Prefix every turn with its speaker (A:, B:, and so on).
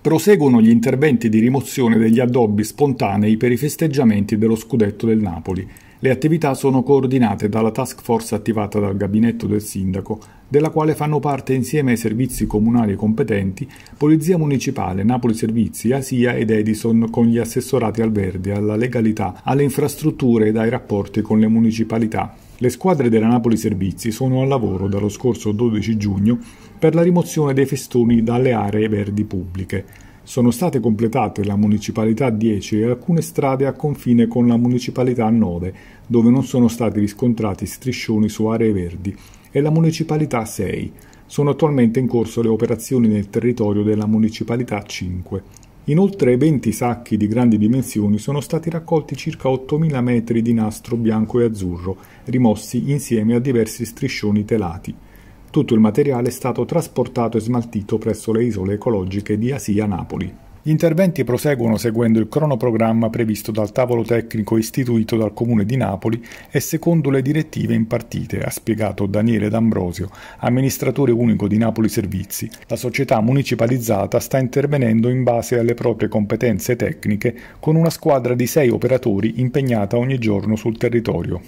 A: Proseguono gli interventi di rimozione degli addobbi spontanei per i festeggiamenti dello scudetto del Napoli. Le attività sono coordinate dalla task force attivata dal gabinetto del sindaco, della quale fanno parte insieme ai servizi comunali competenti, Polizia Municipale, Napoli Servizi, Asia ed Edison con gli assessorati al verde, alla legalità, alle infrastrutture ed ai rapporti con le municipalità. Le squadre della Napoli Servizi sono al lavoro dallo scorso 12 giugno per la rimozione dei festoni dalle aree verdi pubbliche. Sono state completate la Municipalità 10 e alcune strade a confine con la Municipalità 9, dove non sono stati riscontrati striscioni su aree verdi, e la Municipalità 6. Sono attualmente in corso le operazioni nel territorio della Municipalità 5. Inoltre 20 sacchi di grandi dimensioni sono stati raccolti circa 8.000 metri di nastro bianco e azzurro, rimossi insieme a diversi striscioni telati. Tutto il materiale è stato trasportato e smaltito presso le isole ecologiche di Asia Napoli. Gli interventi proseguono seguendo il cronoprogramma previsto dal tavolo tecnico istituito dal Comune di Napoli e secondo le direttive impartite, ha spiegato Daniele D'Ambrosio, amministratore unico di Napoli Servizi. La società municipalizzata sta intervenendo in base alle proprie competenze tecniche con una squadra di sei operatori impegnata ogni giorno sul territorio.